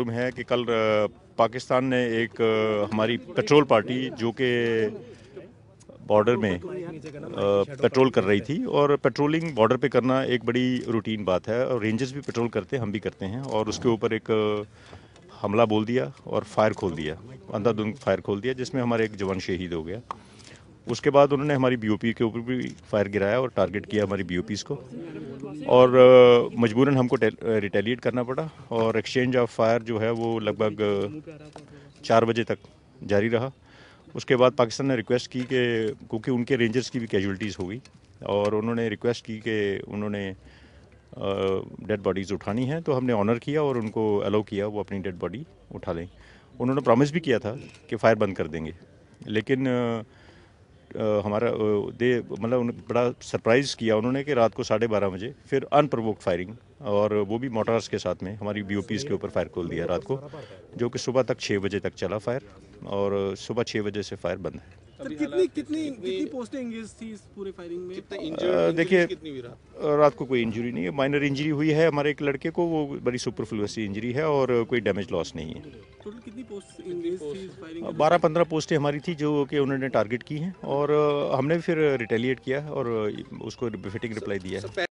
मालूम है कि कल पाकिस्तान ने एक हमारी पेट्रोल पार्टी जो कि बॉर्डर में पेट्रोल कर रही थी और पेट्रोलिंग बॉर्डर पे करना एक बड़ी रूटीन बात है और रेंजर्स भी पेट्रोल करते हैं हम भी करते हैं और उसके ऊपर एक हमला बोल दिया और फायर खोल दिया अंधाधुंध फायर खोल दिया जिसमें हमारा एक जवान शहीद हो गया उसके बाद उन्होंने हमारी बीओपी के ऊपर भी फायर गिराया और टारगेट किया हमारी बीओपीज़ को और मजबूरन हमको रिटेलिएट करना पड़ा और एक्सचेंज ऑफ फायर जो है वो लगभग चार बजे तक जारी रहा उसके बाद पाकिस्तान ने रिक्वेस्ट की कि क्योंकि उनके रेंजर्स की भी कैजुअलिटीज़ हो गई और उन्होंने रिक्वेस्ट की कि उन्होंने डेड बॉडीज़ उठानी हैं तो हमने ऑनर किया और उनको अलाउ किया वो अपनी डेड बॉडी उठा लें उन्होंने प्रॉमिस भी किया था कि फ़ायर बंद कर देंगे लेकिन आ, हमारा दे मतलब बड़ा सरप्राइज़ किया उन्होंने कि रात को साढ़े बारह बजे फिर अनप्रवोक्ड फायरिंग और वो भी मोटर्स के साथ में हमारी बी के ऊपर फायर खोल दिया रात को जो कि सुबह तक छः बजे तक चला फायर और सुबह छः बजे से फायर बंद है तो कितनी कितनी कितनी पोस्टिंग थी इस पूरे फायरिंग में देखिए रात को कोई इंजरी नहीं है माइनर इंजरी हुई है हमारे एक लड़के को वो बड़ी सुपरफ्लुअसी इंजरी है और कोई डैमेज लॉस नहीं है टोटल कितनी बारह पंद्रह पोस्टें हमारी थी जो कि उन्होंने टारगेट की हैं और हमने फिर रिटेलिएट किया और उसको फिटिंग रिप्लाई दिया